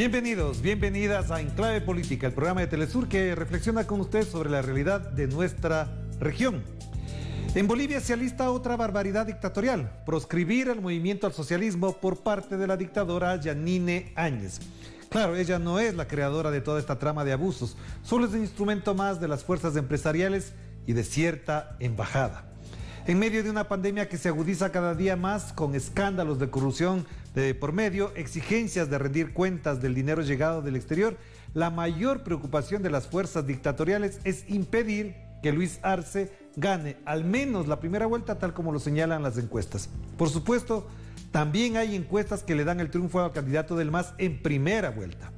Bienvenidos, bienvenidas a Enclave Política, el programa de Telesur que reflexiona con usted sobre la realidad de nuestra región. En Bolivia se alista otra barbaridad dictatorial, proscribir el movimiento al socialismo por parte de la dictadora Yanine Áñez. Claro, ella no es la creadora de toda esta trama de abusos, solo es un instrumento más de las fuerzas empresariales y de cierta embajada. En medio de una pandemia que se agudiza cada día más con escándalos de corrupción de por medio, exigencias de rendir cuentas del dinero llegado del exterior, la mayor preocupación de las fuerzas dictatoriales es impedir que Luis Arce gane al menos la primera vuelta tal como lo señalan las encuestas. Por supuesto, también hay encuestas que le dan el triunfo al candidato del MAS en primera vuelta.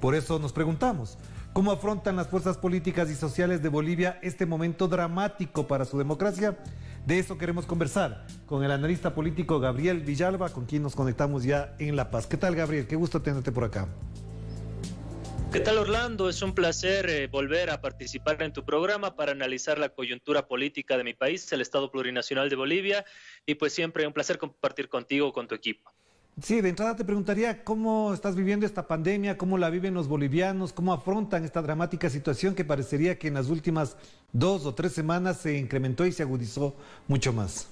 Por eso nos preguntamos, ¿cómo afrontan las fuerzas políticas y sociales de Bolivia este momento dramático para su democracia? De eso queremos conversar con el analista político Gabriel Villalba, con quien nos conectamos ya en La Paz. ¿Qué tal, Gabriel? Qué gusto tenerte por acá. ¿Qué tal Orlando? Es un placer eh, volver a participar en tu programa para analizar la coyuntura política de mi país, el Estado Plurinacional de Bolivia, y pues siempre un placer compartir contigo, con tu equipo. Sí, de entrada te preguntaría cómo estás viviendo esta pandemia, cómo la viven los bolivianos, cómo afrontan esta dramática situación que parecería que en las últimas dos o tres semanas se incrementó y se agudizó mucho más.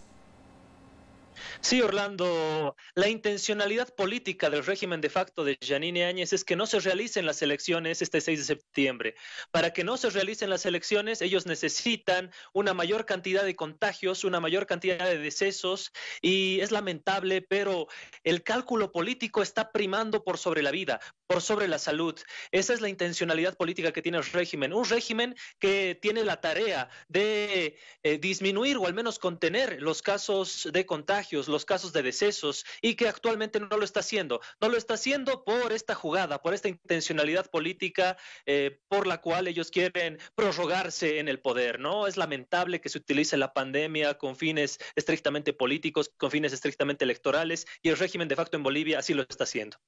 Sí, Orlando, la intencionalidad política del régimen de facto de Janine Áñez es que no se realicen las elecciones este 6 de septiembre. Para que no se realicen las elecciones, ellos necesitan una mayor cantidad de contagios, una mayor cantidad de decesos y es lamentable, pero el cálculo político está primando por sobre la vida, por sobre la salud. Esa es la intencionalidad política que tiene el régimen, un régimen que tiene la tarea de eh, disminuir o al menos contener los casos de contagios los casos de decesos y que actualmente no lo está haciendo. No lo está haciendo por esta jugada, por esta intencionalidad política eh, por la cual ellos quieren prorrogarse en el poder, ¿no? Es lamentable que se utilice la pandemia con fines estrictamente políticos, con fines estrictamente electorales y el régimen de facto en Bolivia así lo está haciendo.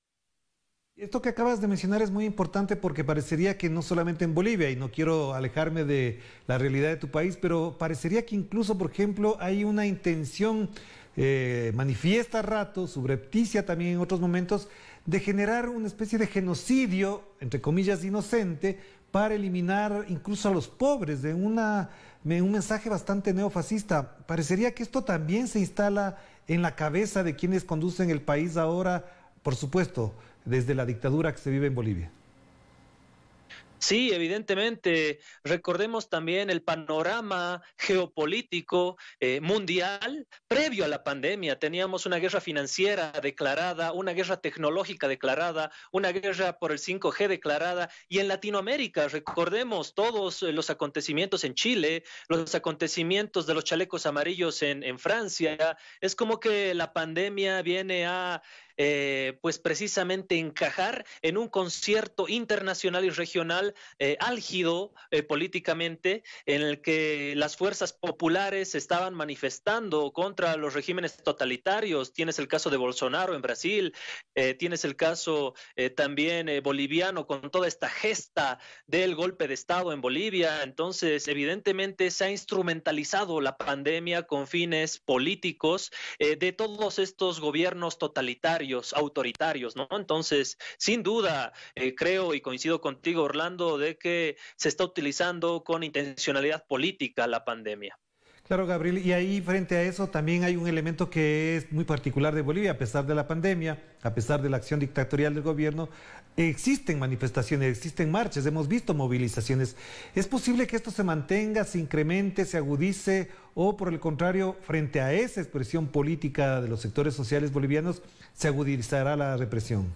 Esto que acabas de mencionar es muy importante porque parecería que no solamente en Bolivia, y no quiero alejarme de la realidad de tu país, pero parecería que incluso, por ejemplo, hay una intención eh, manifiesta a subrepticia también en otros momentos, de generar una especie de genocidio, entre comillas, inocente, para eliminar incluso a los pobres, de una, un mensaje bastante neofascista. Parecería que esto también se instala en la cabeza de quienes conducen el país ahora, por supuesto, desde la dictadura que se vive en Bolivia. Sí, evidentemente. Recordemos también el panorama geopolítico eh, mundial previo a la pandemia. Teníamos una guerra financiera declarada, una guerra tecnológica declarada, una guerra por el 5G declarada. Y en Latinoamérica, recordemos todos eh, los acontecimientos en Chile, los acontecimientos de los chalecos amarillos en, en Francia. Es como que la pandemia viene a eh, pues precisamente encajar en un concierto internacional y regional eh, álgido eh, políticamente, en el que las fuerzas populares estaban manifestando contra los regímenes totalitarios. Tienes el caso de Bolsonaro en Brasil, tienes el caso también boliviano con toda esta gesta del golpe de Estado en Bolivia. Entonces, evidentemente se ha instrumentalizado la pandemia con fines políticos de todos estos gobiernos totalitarios autoritarios, ¿no? Entonces, sin duda, eh, creo y coincido contigo, Orlando, de que se está utilizando con intencionalidad política la pandemia. Claro, Gabriel, y ahí frente a eso también hay un elemento que es muy particular de Bolivia, a pesar de la pandemia, a pesar de la acción dictatorial del gobierno, existen manifestaciones, existen marchas, hemos visto movilizaciones. ¿Es posible que esto se mantenga, se incremente, se agudice o por el contrario, frente a esa expresión política de los sectores sociales bolivianos, se agudizará la represión?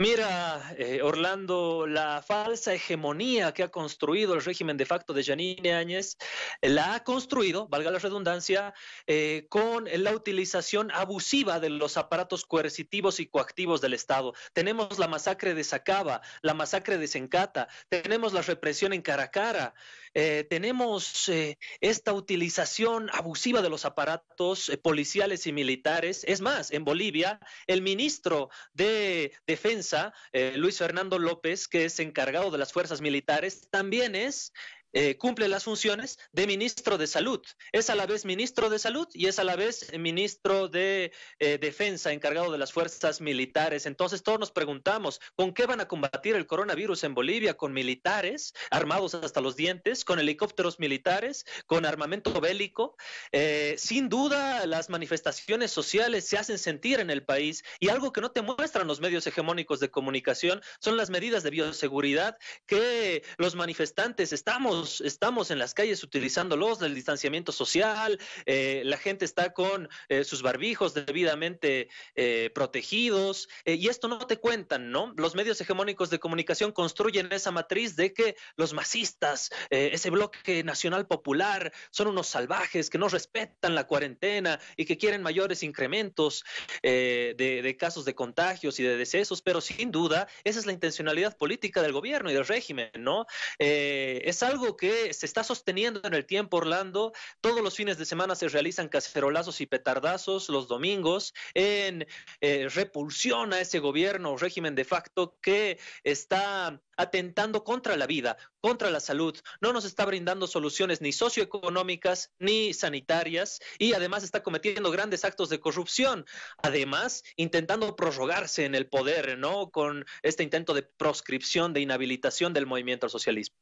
Mira, eh, Orlando, la falsa hegemonía que ha construido el régimen de facto de Yanine Áñez, eh, la ha construido, valga la redundancia, eh, con la utilización abusiva de los aparatos coercitivos y coactivos del Estado. Tenemos la masacre de Sacaba, la masacre de Sencata, tenemos la represión en Caracara, eh, tenemos eh, esta utilización abusiva de los aparatos eh, policiales y militares. Es más, en Bolivia, el ministro de Defensa, Luis Fernando López, que es encargado de las fuerzas militares, también es eh, cumple las funciones de ministro de salud. Es a la vez ministro de salud y es a la vez ministro de eh, defensa encargado de las fuerzas militares. Entonces todos nos preguntamos, ¿con qué van a combatir el coronavirus en Bolivia? ¿Con militares armados hasta los dientes? ¿Con helicópteros militares? ¿Con armamento bélico? Eh, sin duda, las manifestaciones sociales se hacen sentir en el país y algo que no te muestran los medios hegemónicos de comunicación son las medidas de bioseguridad que los manifestantes estamos estamos, en las calles utilizándolos, del distanciamiento social, eh, la gente está con eh, sus barbijos debidamente eh, protegidos, y esto no te cuentan, ¿no? Los medios hegemónicos de comunicación construyen esa matriz de que los masistas, ese bloque nacional popular, son unos salvajes que no respetan la cuarentena y que quieren mayores incrementos de, casos de contagios y de decesos, pero sin duda esa es la intencionalidad política del gobierno y del régimen, ¿no? es algo que se está sosteniendo en el tiempo, Orlando. Todos los fines de semana se realizan cacerolazos y petardazos los domingos en eh, repulsión a ese gobierno, o régimen de facto que está atentando contra la vida, contra la salud, no nos está brindando soluciones ni socioeconómicas ni sanitarias y además está cometiendo grandes actos de corrupción, además intentando prorrogarse en el poder, ¿no? Con este intento de proscripción, de inhabilitación del movimiento al socialismo.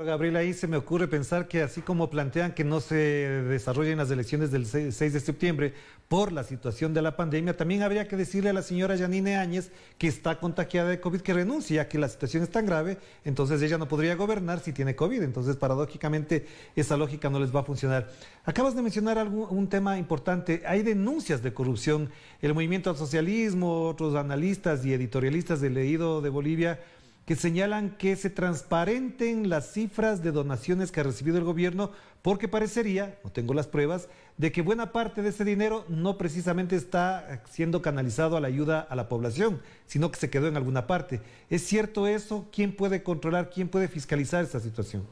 Gabriela, ahí se me ocurre pensar que así como plantean que no se desarrollen las elecciones del 6 de septiembre por la situación de la pandemia, también habría que decirle a la señora Yanine Áñez que está contagiada de COVID que renuncie, ya que la situación es tan grave, entonces ella no podría gobernar si tiene COVID. Entonces, paradójicamente, esa lógica no les va a funcionar. Acabas de mencionar algún, un tema importante. Hay denuncias de corrupción. El movimiento al socialismo, otros analistas y editorialistas del leído de Bolivia que señalan que se transparenten las cifras de donaciones que ha recibido el gobierno, porque parecería, no tengo las pruebas, de que buena parte de ese dinero no precisamente está siendo canalizado a la ayuda a la población, sino que se quedó en alguna parte. ¿Es cierto eso? ¿Quién puede controlar, quién puede fiscalizar esta situación?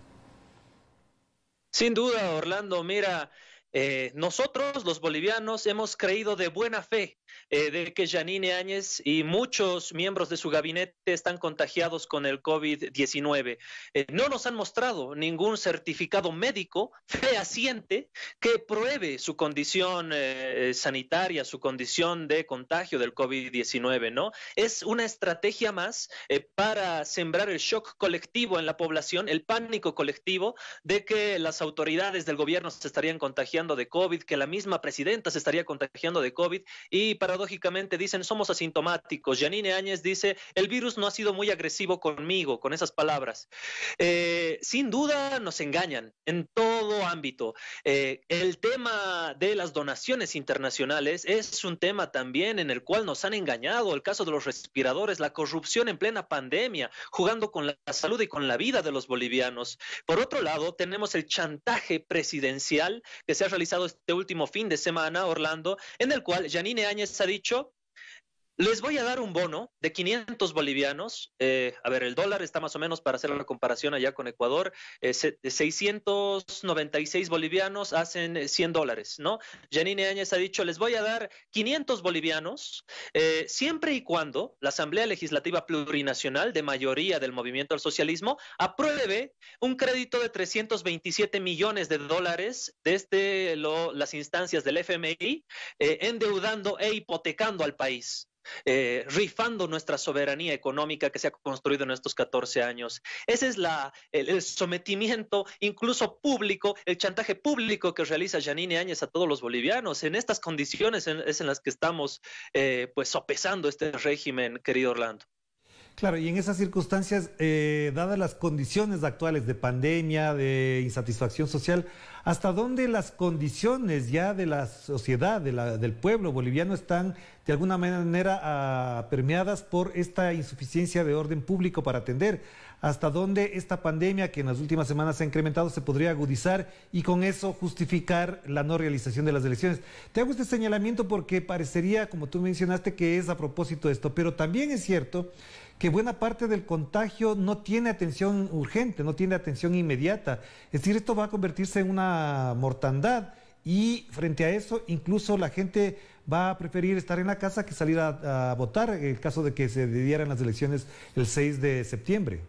Sin duda, Orlando, mira, eh, nosotros los bolivianos hemos creído de buena fe eh, de que Janine Áñez y muchos miembros de su gabinete están contagiados con el COVID-19. Eh, no nos han mostrado ningún certificado médico fehaciente que pruebe su condición eh, sanitaria, su condición de contagio del COVID-19, ¿no? Es una estrategia más para sembrar el shock colectivo en la población, el pánico colectivo de que las autoridades del gobierno se estarían contagiando de COVID, que la misma presidenta se estaría contagiando de COVID y paradójicamente dicen somos asintomáticos. Janine Áñez dice el virus no ha sido muy agresivo conmigo, con esas palabras. Eh, sin duda nos engañan en todo ámbito. Eh, el tema de las donaciones internacionales es un tema también en el cual nos han engañado. El caso de los respiradores, la corrupción en plena pandemia, jugando con la salud y con la vida de los bolivianos. Por otro lado, tenemos el chantaje presidencial que se ha realizado este último fin de semana, Orlando, en el cual Janine Áñez se ha dicho les voy a dar un bono de 500 bolivianos. Eh, a ver, el dólar está más o menos, para hacer la comparación allá con Ecuador, 696 eh, eh, bolivianos hacen 100 dólares, ¿no? Janine Áñez ha dicho, les voy a dar 500 bolivianos siempre y cuando la Asamblea Legislativa Plurinacional de mayoría del movimiento al socialismo apruebe un crédito de 327 millones de dólares desde las instancias del FMI, endeudando e hipotecando al país. Eh, rifando nuestra soberanía económica que se ha construido en estos 14 años. Ese es el, sometimiento, incluso público, el chantaje público que realiza Janine Áñez a todos los bolivianos. En estas condiciones en, es en las que estamos eh, pues sopesando este régimen, querido Orlando. Claro, y en esas circunstancias, eh, dadas las condiciones actuales de pandemia, de insatisfacción social, ¿hasta dónde las condiciones ya de la sociedad, de la, del pueblo boliviano están de alguna manera ah, permeadas por esta insuficiencia de orden público para atender? ¿Hasta dónde esta pandemia que en las últimas semanas se ha incrementado se podría agudizar y con eso justificar la no realización de las elecciones? Te hago este señalamiento porque parecería, como tú mencionaste, que es a propósito de esto, pero también es cierto que buena parte del contagio no tiene atención urgente, no tiene atención inmediata. Es decir, esto va a convertirse en una mortandad y frente a eso incluso la gente va a preferir estar en la casa que salir a, votar en el caso de que se dieran las elecciones el 6 de septiembre.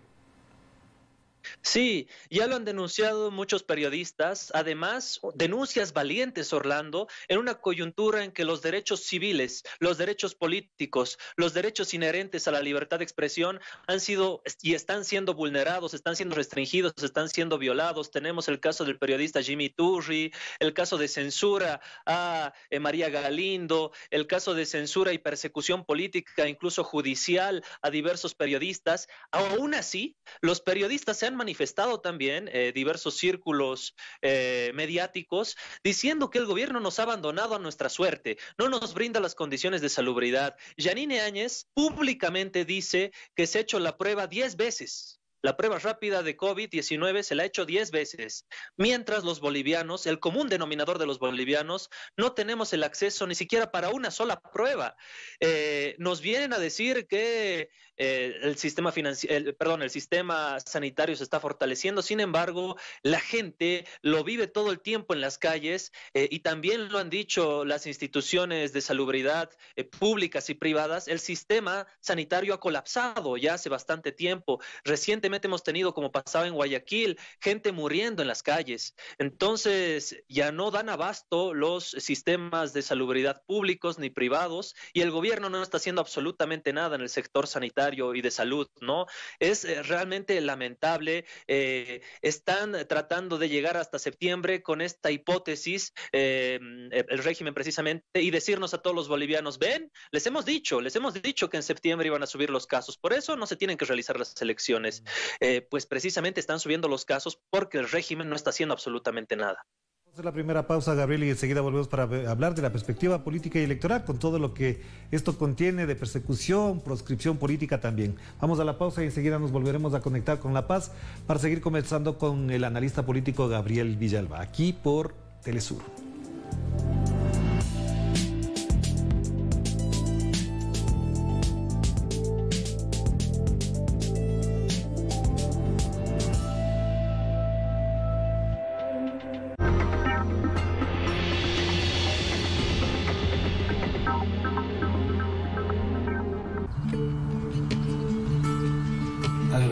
Sí, ya lo han denunciado muchos periodistas. Además, denuncias valientes, Orlando, en una coyuntura en que los derechos civiles, los derechos políticos, los derechos inherentes a la libertad de expresión han sido y están siendo vulnerados, están siendo restringidos, están siendo violados. Tenemos el caso del periodista Jimmy Turri, el caso de censura a eh, María Galindo, el caso de censura y persecución política, incluso judicial, a diversos periodistas. Aún así, los periodistas se han manifestado manifestado también eh, diversos círculos eh, mediáticos diciendo que el gobierno nos ha abandonado a nuestra suerte, no nos brinda las condiciones de salubridad. Janine Áñez públicamente dice que se ha hecho la prueba 10 veces. La prueba rápida de COVID-19 se la ha hecho 10 veces, mientras los bolivianos, el común denominador de los bolivianos, no tenemos el acceso ni siquiera para una sola prueba. Eh, nos vienen a decir que eh, el sistema financiero, perdón, el sistema sanitario se está fortaleciendo, sin embargo, la gente lo vive todo el tiempo en las calles eh, y también lo han dicho las instituciones de salubridad eh, públicas y privadas, el sistema sanitario ha colapsado ya hace bastante tiempo. Recientemente hemos tenido, como pasaba en Guayaquil, gente muriendo en las calles. Entonces, ya no dan abasto los sistemas de salubridad públicos ni privados y el gobierno no está haciendo absolutamente nada en el sector sanitario y de salud, ¿no? Es eh, realmente lamentable. Eh, están tratando de llegar hasta septiembre con esta hipótesis, eh, el régimen precisamente, y decirnos a todos los bolivianos, ven, les hemos dicho, les hemos dicho que en septiembre iban a subir los casos, por eso no se tienen que realizar las elecciones. Mm. pues precisamente están subiendo los casos porque el régimen no está haciendo absolutamente nada a la primera pausa, Gabriel, y enseguida volvemos para hablar de la perspectiva política y electoral, con todo lo que esto contiene de persecución, proscripción política también. Vamos a la pausa y enseguida nos volveremos a conectar con La Paz para seguir comenzando con el analista político Gabriel Villalba, aquí por Telesur.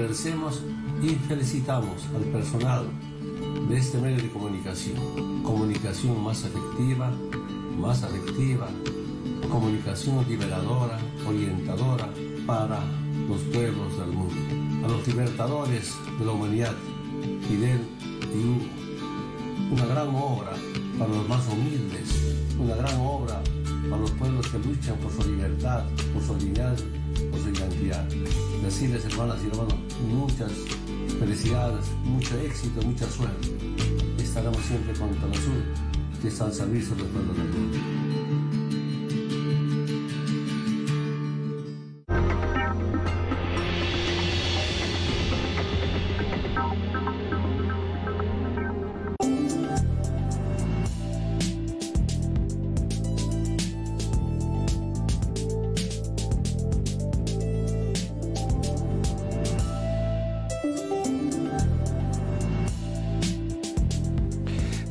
agradecemos y felicitamos al personal de este medio de comunicación. Comunicación más efectiva, más afectiva, comunicación liberadora, orientadora para los pueblos del mundo. A los libertadores de la humanidad, Fidel y Hugo. Una gran obra para los más humildes, una gran obra para los pueblos que luchan por su libertad, por su dignidad, por su identidad decirles, hermanas y hermanos, muchas felicidades, mucho éxito, mucha suerte. Estaremos siempre con Tanazur, que está al servicio de todo el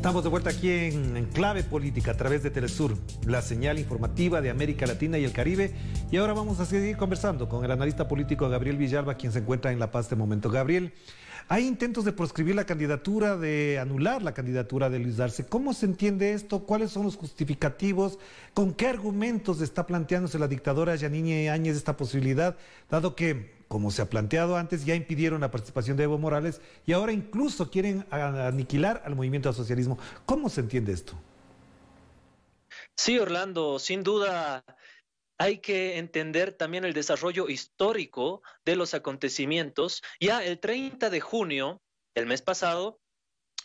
Estamos de vuelta aquí en, Clave Política a través de Telesur, la señal informativa de América Latina y el Caribe. Y ahora vamos a seguir conversando con el analista político Gabriel Villalba, quien se encuentra en La Paz de momento. Gabriel, hay intentos de proscribir la candidatura, de anular la candidatura de Luis Darce. ¿Cómo se entiende esto? ¿Cuáles son los justificativos? ¿Con qué argumentos está planteándose la dictadora Yanine Áñez esta posibilidad, dado que como se ha planteado antes, ya impidieron la participación de Evo Morales y ahora incluso quieren aniquilar al movimiento al socialismo. ¿Cómo se entiende esto? Sí, Orlando, sin duda hay que entender también el desarrollo histórico de los acontecimientos. Ya el 30 de junio, el mes pasado,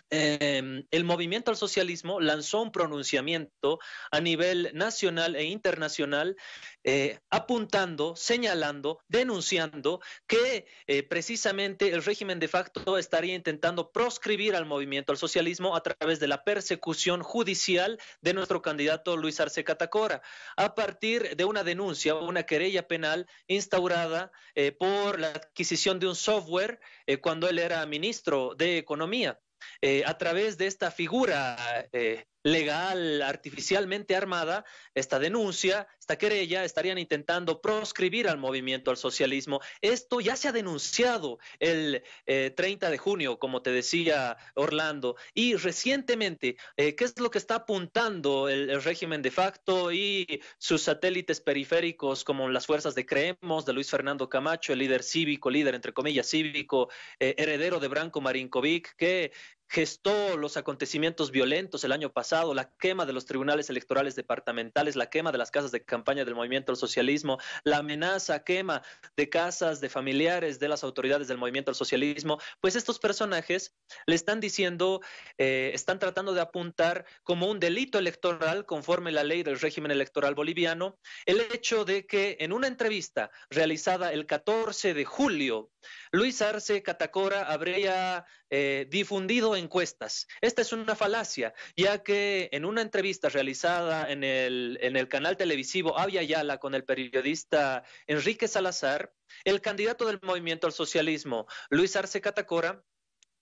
Em, el movimiento al socialismo lanzó un pronunciamiento a nivel nacional e internacional eh, apuntando, señalando, denunciando que eh, precisamente el régimen de facto estaría intentando proscribir al movimiento al socialismo a través de la persecución judicial de nuestro candidato Luis Arce Catacora, a partir de una denuncia, una querella penal instaurada eh, por la adquisición de un software cuando él era ministro de Economía. Eh, a través de esta figura eh, legal, artificialmente armada, esta denuncia, esta querella, estarían intentando proscribir al movimiento al socialismo. Esto ya se ha denunciado el 30 eh, de junio, como te decía Orlando, y recientemente, eh, ¿qué es lo que está apuntando el, régimen de facto y sus satélites periféricos como las fuerzas de Creemos, de Luis Fernando Camacho, el líder cívico, líder entre comillas cívico, eh, heredero de Branco Marinkovic, que gestó los acontecimientos violentos el año pasado, la quema de los tribunales electorales departamentales, la quema de las casas de campaña del movimiento al socialismo, la amenaza, quema de casas de familiares de las autoridades del movimiento al socialismo, pues estos personajes le están diciendo, eh, están tratando de apuntar como un delito electoral conforme la ley del régimen electoral boliviano, el hecho de que en una entrevista realizada el 14 de julio, Luis Arce Catacora habría eh, difundido en encuestas. Esta es una falacia, ya que en una entrevista realizada en el, en el canal televisivo Avia Yala con el periodista Enrique Salazar, el candidato del movimiento al socialismo, Luis Arce Catacora,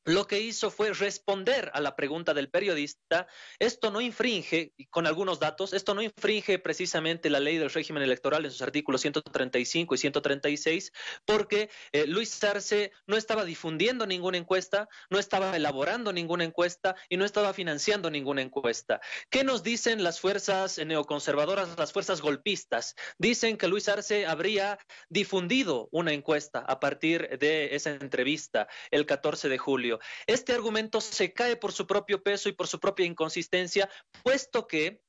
lo que hizo fue responder a la pregunta del periodista, esto no infringe, con algunos datos, esto no infringe precisamente la ley del régimen electoral en sus artículos 135 y 136, porque eh, Luis Arce no estaba difundiendo ninguna encuesta, no estaba elaborando ninguna encuesta y no estaba financiando ninguna encuesta. ¿Qué nos dicen las fuerzas neoconservadoras, las fuerzas golpistas? Dicen que Luis Arce habría difundido una encuesta a partir de esa entrevista el 14 de julio. Este argumento se cae por su propio peso y por su propia inconsistencia, puesto que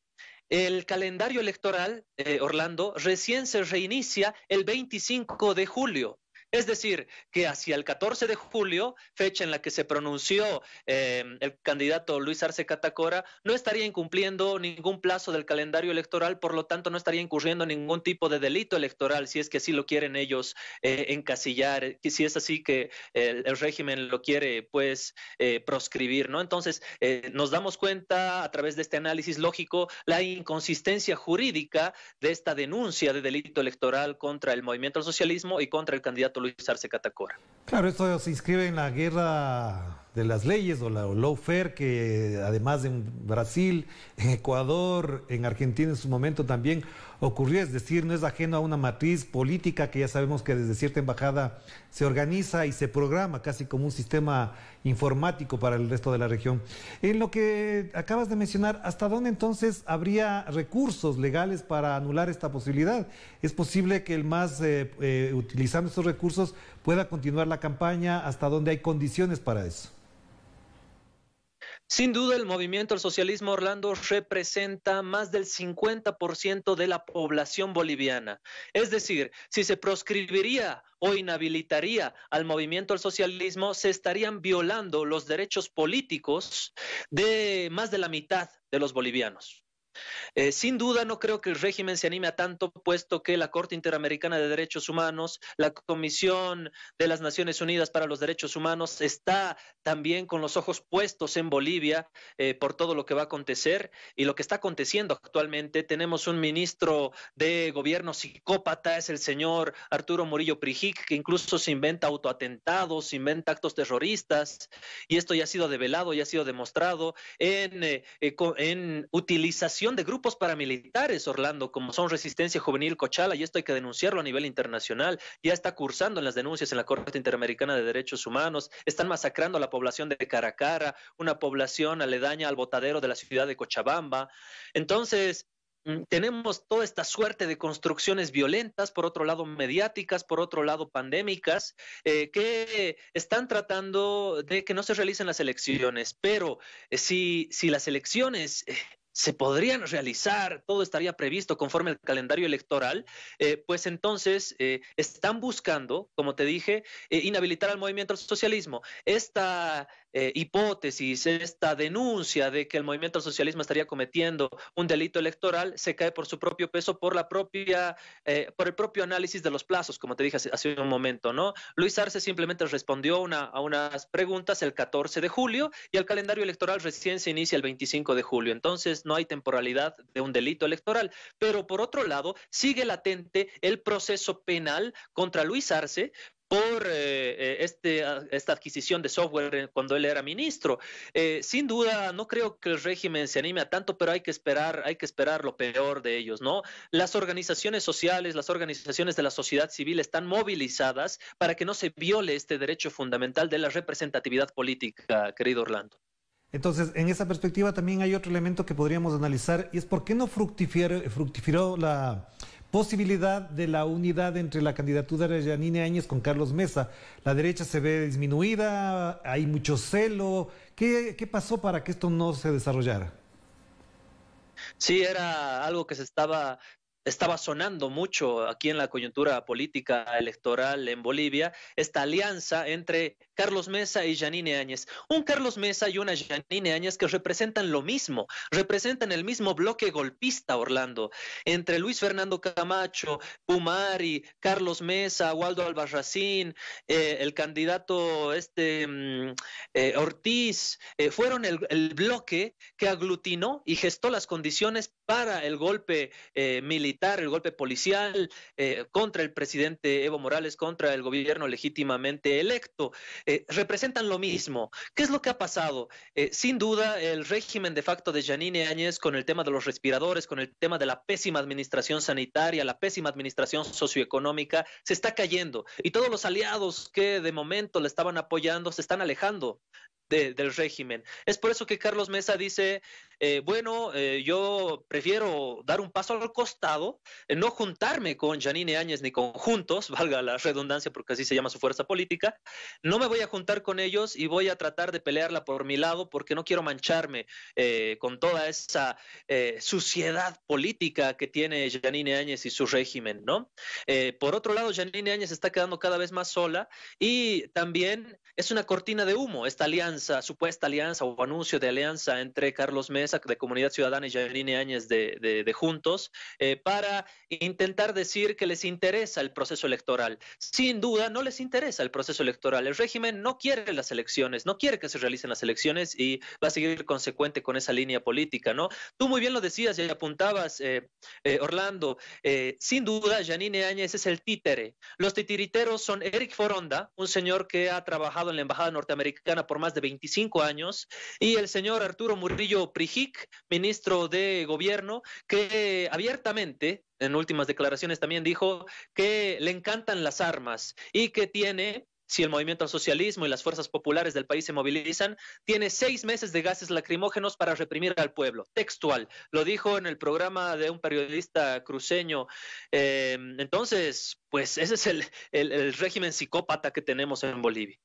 el calendario electoral, eh, Orlando, recién se reinicia el 25 de julio. Es decir, que hacia el 14 de julio, fecha en la que se pronunció eh, el candidato Luis Arce Catacora, no estaría incumpliendo ningún plazo del calendario electoral, por lo tanto no estaría incurriendo ningún tipo de delito electoral, si es que así lo quieren ellos eh, encasillar, eh, si es así que el, régimen lo quiere pues proscribir, ¿no? Entonces, nos damos cuenta a través de este análisis lógico la inconsistencia jurídica de esta denuncia de delito electoral contra el movimiento al socialismo y contra el candidato Luis Arce Catacora. Claro, esto se inscribe en la guerra de las leyes o la fair que además en Brasil, en Ecuador, en Argentina en su momento también ocurrió, es decir, no es ajeno a una matriz política que ya sabemos que desde cierta embajada se organiza y se programa casi como un sistema informático para el resto de la región. En lo que acabas de mencionar, ¿hasta dónde entonces habría recursos legales para anular esta posibilidad? ¿Es posible que el más eh, eh, utilizando estos recursos, pueda continuar la campaña? ¿Hasta dónde hay condiciones para eso? Sin duda, el movimiento al socialismo Orlando representa más del 50% de la población boliviana. Es decir, si se proscribiría o inhabilitaría al movimiento al socialismo, se estarían violando los derechos políticos de más de la mitad de los bolivianos. Eh, sin duda, no creo que el régimen se anime a tanto, puesto que la Corte Interamericana de Derechos Humanos, la Comisión de las Naciones Unidas para los Derechos Humanos, está también con los ojos puestos en Bolivia eh, por todo lo que va a acontecer y lo que está aconteciendo actualmente. Tenemos un ministro de gobierno psicópata, es el señor Arturo Murillo Prijic, que incluso se inventa autoatentados, inventa actos terroristas, y esto ya ha sido develado, ya ha sido demostrado en, eh, en utilización de grupos paramilitares, Orlando, como son Resistencia Juvenil Cochala, y esto hay que denunciarlo a nivel internacional, ya está cursando en las denuncias en la Corte Interamericana de Derechos Humanos, están masacrando a la población de Caracara, una población aledaña al botadero de la ciudad de Cochabamba. Entonces, mm, tenemos toda esta suerte de construcciones violentas, por otro lado mediáticas, por otro lado pandémicas, eh, que están tratando de que no se realicen las elecciones. Pero eh, si, las elecciones eh, se podrían realizar, todo estaría previsto conforme al calendario electoral, eh, pues entonces eh, están buscando, como te dije, eh, inhabilitar al movimiento socialismo. Esta eh, hipótesis, esta denuncia de que el movimiento socialismo estaría cometiendo un delito electoral se cae por su propio peso, por la propia, eh, por el propio análisis de los plazos, como te dije hace, un momento, ¿no? Luis Arce simplemente respondió a unas preguntas el 14 de julio y el calendario electoral recién se inicia el 25 de julio, entonces no hay temporalidad de un delito electoral, pero por otro lado sigue latente el proceso penal contra Luis Arce por eh, eh, este, esta adquisición de software cuando él era ministro. Eh, sin duda, no creo que el régimen se anime a tanto, pero hay que esperar, hay que esperar lo peor de ellos, ¿no? Las organizaciones sociales, las organizaciones de la sociedad civil están movilizadas para que no se viole este derecho fundamental de la representatividad política, querido Orlando. Entonces, en esa perspectiva también hay otro elemento que podríamos analizar y es por qué no fructificó la posibilidad de la unidad entre la candidatura de Janine Áñez con Carlos Mesa. La derecha se ve disminuida, hay mucho celo. ¿Qué, qué pasó para que esto no se desarrollara? Sí, era algo que se estaba estaba sonando mucho aquí en la coyuntura política electoral en Bolivia, esta alianza entre Carlos Mesa y Janine Áñez. Un Carlos Mesa y una Janine Áñez que representan lo mismo, representan el mismo bloque golpista, Orlando, entre Luis Fernando Camacho, Pumari, Carlos Mesa, Waldo Albarracín, eh, el candidato este, mm, eh, Ortiz, eh, fueron el bloque que aglutinó y gestó las condiciones para el golpe eh, militar, el golpe policial eh, contra el presidente Evo Morales, contra el gobierno legítimamente electo. Eh, representan lo mismo. ¿Qué es lo que ha pasado? sin duda, el régimen de facto de Janine Áñez con el tema de los respiradores, con el tema de la pésima administración sanitaria, la pésima administración socioeconómica, se está cayendo. Y todos los aliados que de momento le estaban apoyando se están alejando del régimen. Es por eso que Carlos Mesa dice, eh, bueno, eh, yo prefiero dar un paso al costado, eh, no juntarme con Janine Áñez ni con Juntos, valga la redundancia porque así se llama su fuerza política, no me voy a juntar con ellos y voy a tratar de pelearla por mi lado porque no quiero mancharme con toda esa suciedad política que tiene Janine Áñez y su régimen, ¿no? por otro lado, Janine Áñez está quedando cada vez más sola y también es una cortina de humo esta alianza, supuesta alianza o anuncio de alianza entre Carlos Mesa de Comunidad Ciudadana y Janine Áñez de, Juntos eh, para intentar decir que les interesa el proceso electoral. Sin duda, no les interesa el proceso electoral. El régimen no quiere las elecciones, no quiere que se realicen las elecciones y va a seguir consecuente con esa línea política, ¿no? Tú muy bien lo decías y apuntabas, eh, eh, Orlando, sin duda, Janine Áñez es el títere. Los titiriteros son Eric Foronda, un señor que ha trabajado en la Embajada Norteamericana por más de 25 años, y el señor Arturo Murillo Prijic, ministro de Gobierno, que abiertamente en últimas declaraciones también dijo que le encantan las armas y que tiene si el movimiento al socialismo y las fuerzas populares del país se movilizan, tiene seis meses de gases lacrimógenos para reprimir al pueblo. Textual. Lo dijo en el programa de un periodista cruceño. Eh, entonces, pues ese es el régimen psicópata que tenemos en Bolivia.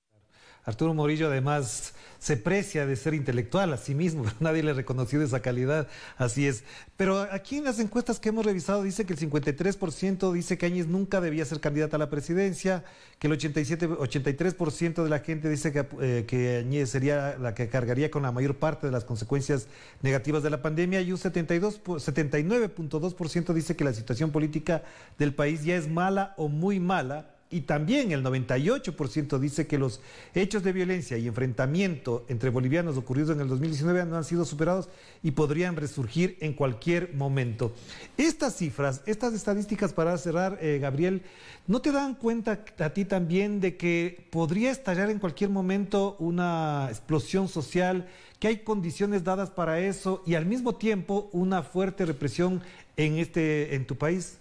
Arturo Morillo además se precia de ser intelectual a sí mismo, nadie le reconoció de esa calidad, así es. Pero aquí en las encuestas que hemos revisado dice que el 53% dice que Áñez nunca debía ser candidata a la presidencia, que el 87, 83% de la gente dice que, Añez eh, que sería la que cargaría con la mayor parte de las consecuencias negativas de la pandemia y un 79.2% dice que la situación política del país ya es mala o muy mala y también el 98% dice que los hechos de violencia y enfrentamiento entre bolivianos ocurridos en el 2019 no han sido superados y podrían resurgir en cualquier momento. Estas cifras, estas estadísticas para cerrar, eh, Gabriel, ¿no te dan cuenta a ti también de que podría estallar en cualquier momento una explosión social, que hay condiciones dadas para eso y al mismo tiempo una fuerte represión en, este, en tu país?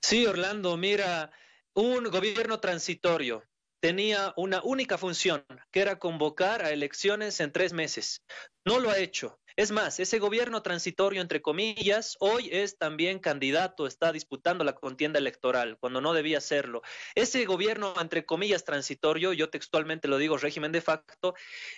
Sí, Orlando, mira, un gobierno transitorio tenía una única función, que era convocar a elecciones en tres meses. No lo ha hecho. Es más, ese gobierno transitorio, entre comillas, hoy es también candidato, está disputando la contienda electoral, cuando no debía serlo. Ese gobierno, entre comillas, transitorio, yo textualmente lo digo, régimen de facto,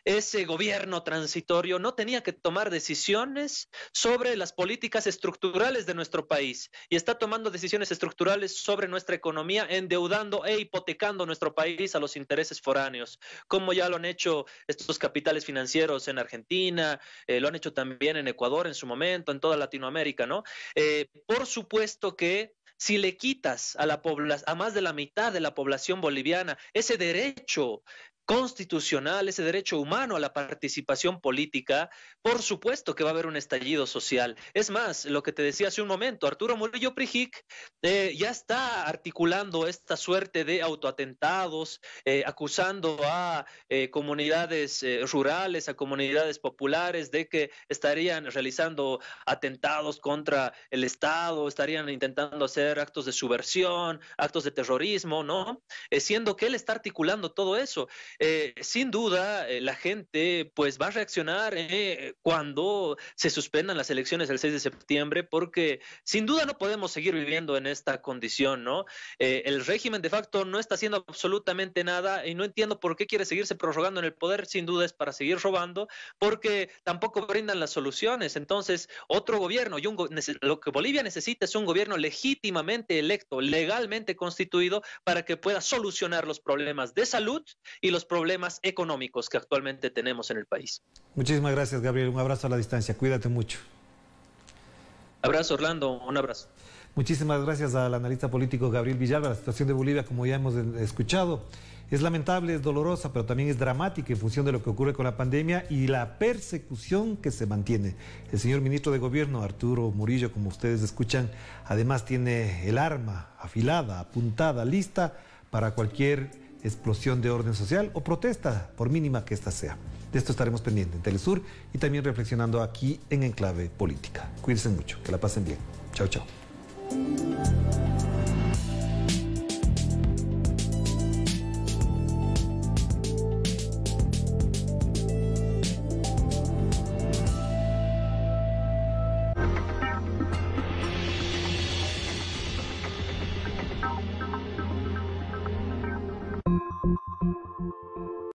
ese gobierno transitorio no tenía que tomar decisiones sobre las políticas estructurales de nuestro país y está tomando decisiones estructurales sobre nuestra economía, endeudando e hipotecando nuestro país a los intereses foráneos, como ya lo han hecho estos capitales financieros en Argentina, eh, lo han hecho también en Ecuador en su momento, en toda Latinoamérica, ¿no? Eh, por supuesto que si le quitas a, la a más de la mitad de la población boliviana ese derecho constitucional, ese derecho humano a la participación política, por supuesto que va a haber un estallido social. Es más, lo que te decía hace un momento, Arturo Murillo Prijic eh, ya está articulando esta suerte de autoatentados, eh, acusando a eh, comunidades rurales, a comunidades populares de que estarían realizando atentados contra el Estado, estarían intentando hacer actos de subversión, actos de terrorismo, ¿no? siendo que él está articulando todo eso. Eh, sin duda eh, la gente pues va a reaccionar eh, cuando se suspendan las elecciones el 6 de septiembre, porque sin duda no podemos seguir viviendo en esta condición, ¿no? el régimen de facto no está haciendo absolutamente nada y no entiendo por qué quiere seguirse prorrogando en el poder, sin duda es para seguir robando, porque tampoco brindan las soluciones. Entonces, otro gobierno, y lo que Bolivia necesita es un gobierno legítimamente electo, legalmente constituido, para que pueda solucionar los problemas de salud y los problemas económicos que actualmente tenemos en el país. Muchísimas gracias, Gabriel. Un abrazo a la distancia. Cuídate mucho. Abrazo, Orlando. Un abrazo. Muchísimas gracias al analista político Gabriel Villalba. La situación de Bolivia, como ya hemos escuchado, es lamentable, es dolorosa, pero también es dramática en función de lo que ocurre con la pandemia y la persecución que se mantiene. El señor ministro de Gobierno, Arturo Murillo, como ustedes escuchan, además tiene el arma afilada, apuntada, lista para cualquier explosión de orden social o protesta, por mínima que ésta sea. De esto estaremos pendientes en Telesur y también reflexionando aquí en Enclave Política. Cuídense mucho, que la pasen bien. Chao, chao.